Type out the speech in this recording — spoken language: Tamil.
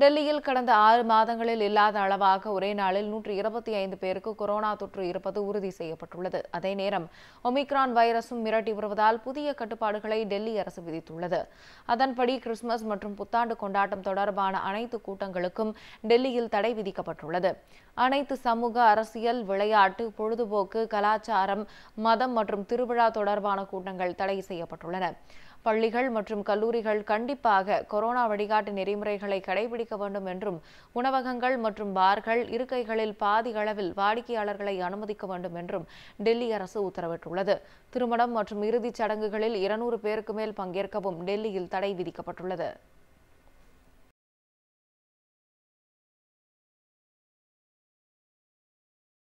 டெல்லியில் கடந்த ஆறு மாதங்களில் இல்லாத அளவாக ஒரே நாளில் நூற்றி இருபத்தி ஐந்து பேருக்கு கொரோனா தொற்று இருப்பது உறுதி செய்யப்பட்டுள்ளது அதே நேரம் ஒமிக்ரான் வைரஸும் மிரட்டி வருவதால் புதிய கட்டுப்பாடுகளை டெல்லி அரசு விதித்துள்ளது அதன்படி கிறிஸ்துமஸ் மற்றும் புத்தாண்டு கொண்டாட்டம் தொடர்பான அனைத்து கூட்டங்களுக்கும் டெல்லியில் தடை விதிக்கப்பட்டுள்ளது அனைத்து சமூக அரசியல் விளையாட்டு பொழுதுபோக்கு கலாச்சாரம் மதம் மற்றும் திருவிழா தொடர்பான கூட்டங்கள் தடை செய்யப்பட்டுள்ளன பள்ளிகள் மற்றும் கல்லூரிகள் கண்டிப்பாக கொரோனா வழிகாட்டு நெறிமுறைகளை கடைபிடிக்க அதிகரிக்க வேண்டும் என்றும் உணவகங்கள் மற்றும் பார்கள் இருக்கைகளில் பாதி அளவில் வாடிக்கையாளர்களை அனுமதிக்க வேண்டும் என்றும் டெல்லி அரசு உத்தரவிட்டுள்ளது திருமணம் மற்றும் இறுதிச் சடங்குகளில் இருநூறு பேருக்கு மேல் பங்கேற்கவும் டெல்லியில் தடை விதிக்கப்பட்டுள்ளது